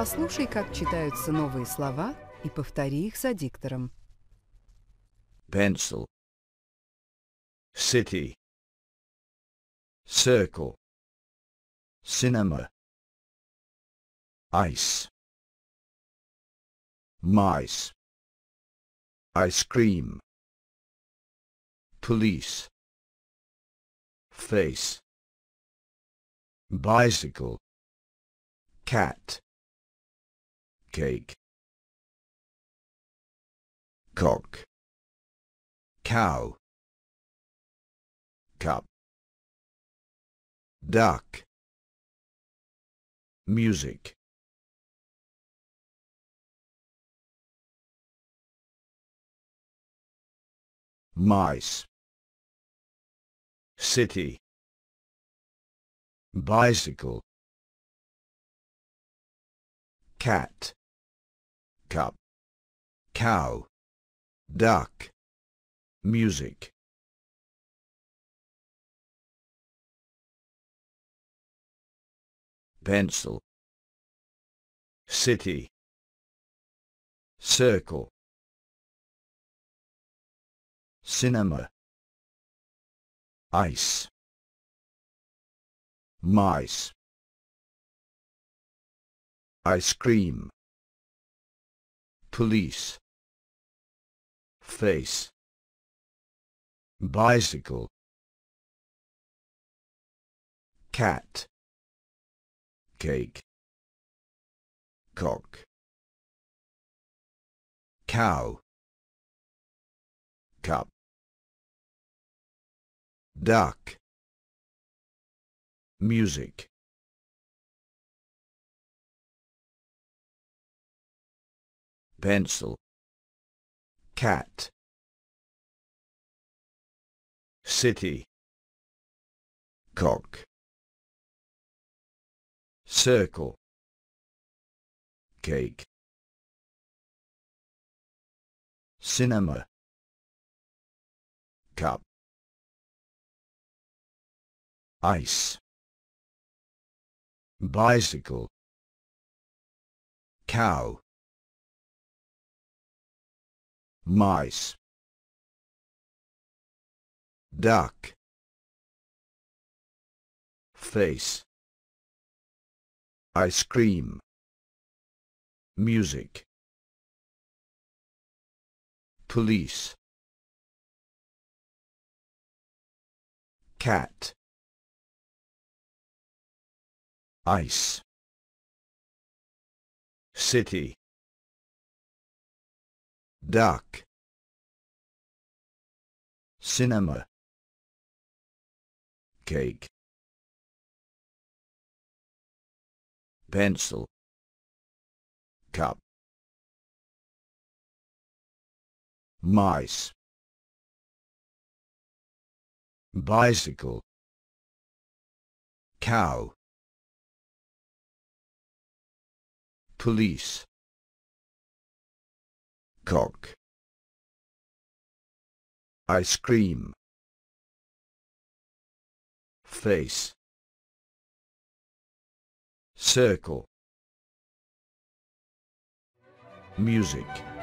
Послушай, как читаются новые слова, и повтори их за диктором. Pencil. City. Circle. Cinema. Ice. Mice. Ice cream. Police. Face. Bicycle. Cat. cake cock cow cup duck music mice city bicycle cat cup, cow, duck, music. Pencil, city, circle, cinema, ice, mice, ice cream police face bicycle cat cake cock cow cup duck music pencil cat city cock circle cake cinema cup ice bicycle cow mice duck face ice cream music police cat ice city duck cinema cake pencil cup mice bicycle cow police ice cream face circle music